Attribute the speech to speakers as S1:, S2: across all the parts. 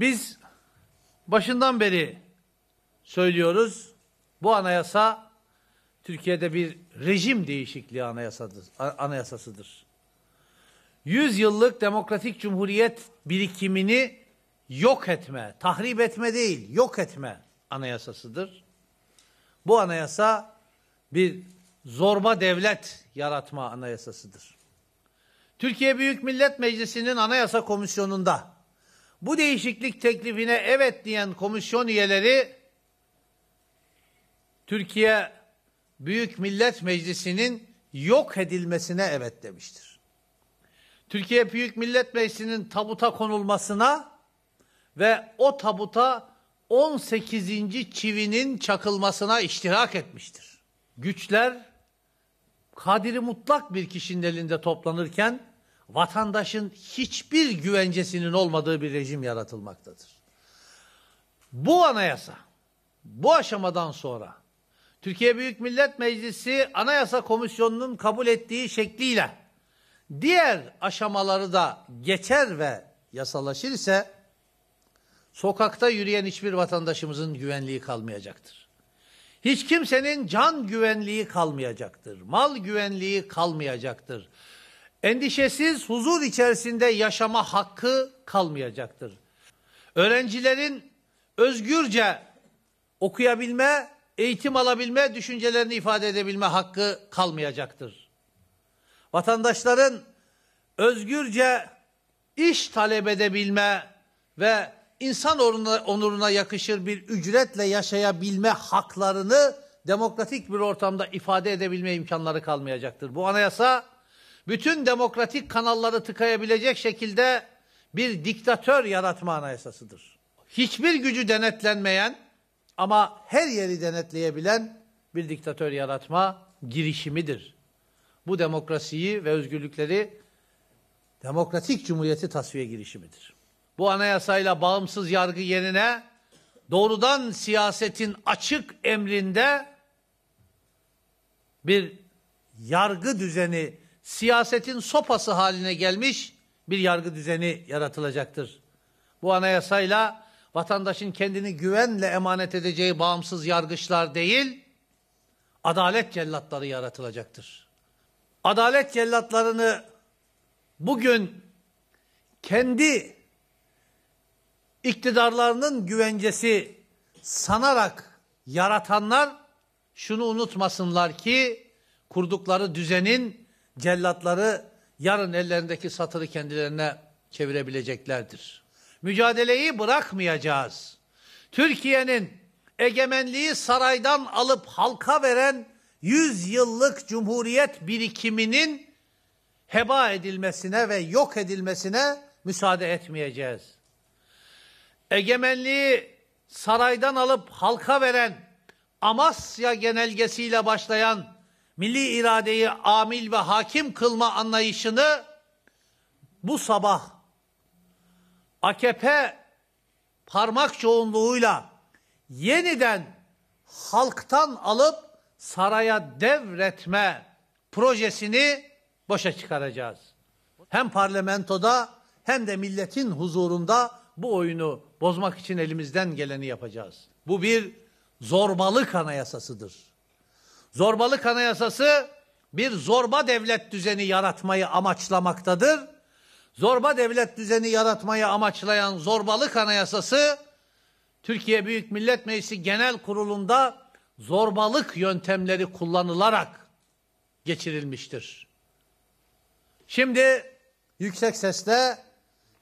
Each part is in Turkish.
S1: Biz başından beri söylüyoruz. Bu anayasa Türkiye'de bir rejim değişikliği anayasadır, anayasasıdır. Yüz yıllık demokratik cumhuriyet birikimini yok etme, tahrip etme değil, yok etme anayasasıdır. Bu anayasa bir zorba devlet yaratma anayasasıdır. Türkiye Büyük Millet Meclisi'nin anayasa komisyonunda bu değişiklik teklifine evet diyen komisyon üyeleri Türkiye Büyük Millet Meclisi'nin yok edilmesine evet demiştir. Türkiye Büyük Millet Meclisi'nin tabuta konulmasına ve o tabuta 18. çivinin çakılmasına iştirak etmiştir. Güçler kadiri mutlak bir kişinin elinde toplanırken vatandaşın hiçbir güvencesinin olmadığı bir rejim yaratılmaktadır. Bu anayasa, bu aşamadan sonra Türkiye Büyük Millet Meclisi Anayasa Komisyonu'nun kabul ettiği şekliyle diğer aşamaları da geçer ve yasalaşır ise sokakta yürüyen hiçbir vatandaşımızın güvenliği kalmayacaktır. Hiç kimsenin can güvenliği kalmayacaktır, mal güvenliği kalmayacaktır endişesiz huzur içerisinde yaşama hakkı kalmayacaktır. Öğrencilerin özgürce okuyabilme, eğitim alabilme, düşüncelerini ifade edebilme hakkı kalmayacaktır. Vatandaşların özgürce iş talep edebilme ve insan onuruna, yakışır bir ücretle yaşayabilme haklarını demokratik bir ortamda ifade edebilme imkanları kalmayacaktır. Bu anayasa bütün demokratik kanalları tıkayabilecek şekilde bir diktatör yaratma anayasasıdır. Hiçbir gücü denetlenmeyen ama her yeri denetleyebilen bir diktatör yaratma girişimidir. Bu demokrasiyi ve özgürlükleri demokratik cumhuriyeti tasfiye girişimidir. Bu anayasayla bağımsız yargı yerine doğrudan siyasetin açık emrinde bir yargı düzeni siyasetin sopası haline gelmiş bir yargı düzeni yaratılacaktır. Bu anayasayla vatandaşın kendini güvenle emanet edeceği bağımsız yargıçlar değil, adalet cellatları yaratılacaktır. Adalet cellatlarını bugün kendi iktidarlarının güvencesi sanarak yaratanlar şunu unutmasınlar ki kurdukları düzenin cellatları yarın ellerindeki satırı kendilerine çevirebileceklerdir. Mücadeleyi bırakmayacağız. Türkiye'nin egemenliği saraydan alıp halka veren 100 yıllık cumhuriyet birikiminin heba edilmesine ve yok edilmesine müsaade etmeyeceğiz. Egemenliği saraydan alıp halka veren Amasya genelgesiyle başlayan milli iradeyi amil ve hakim kılma anlayışını bu sabah AKP parmak çoğunluğuyla yeniden halktan alıp saraya devretme projesini boşa çıkaracağız. Hem parlamentoda hem de milletin huzurunda bu oyunu bozmak için elimizden geleni yapacağız. Bu bir zorbalık anayasasıdır. Zorbalık Anayasası bir zorba devlet düzeni yaratmayı amaçlamaktadır. Zorba devlet düzeni yaratmayı amaçlayan zorbalık anayasası Türkiye Büyük Millet Meclisi Genel Kurulu'nda zorbalık yöntemleri kullanılarak geçirilmiştir. Şimdi yüksek sesle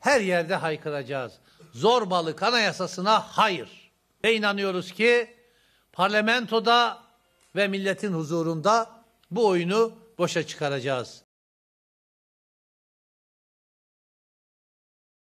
S1: her yerde haykıracağız. Zorbalık anayasasına hayır. Ve inanıyoruz ki parlamentoda ve milletin huzurunda bu oyunu boşa çıkaracağız.